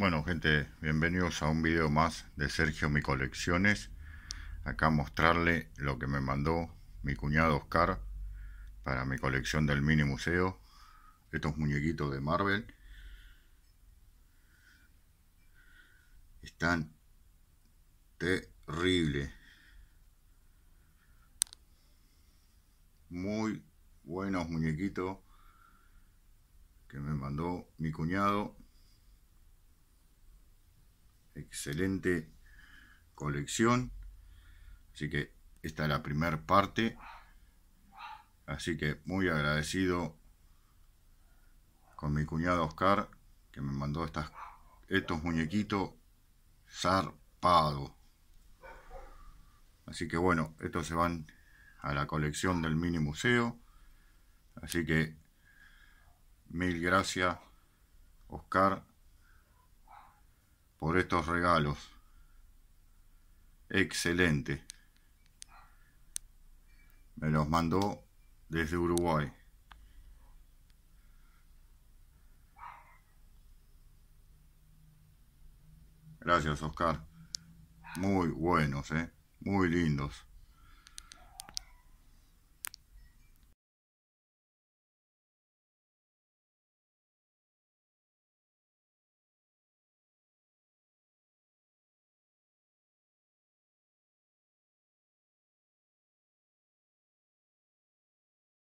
Bueno gente, bienvenidos a un video más de Sergio Mi Colecciones Acá mostrarle lo que me mandó mi cuñado Oscar Para mi colección del mini museo Estos muñequitos de Marvel Están terribles Muy buenos muñequitos Que me mandó mi cuñado excelente colección. Así que esta es la primera parte. Así que muy agradecido con mi cuñado Oscar que me mandó estas, estos muñequitos zarpados. Así que bueno, estos se van a la colección del mini museo. Así que mil gracias Oscar por estos regalos. Excelente. Me los mandó desde Uruguay. Gracias, Oscar. Muy buenos, ¿eh? Muy lindos.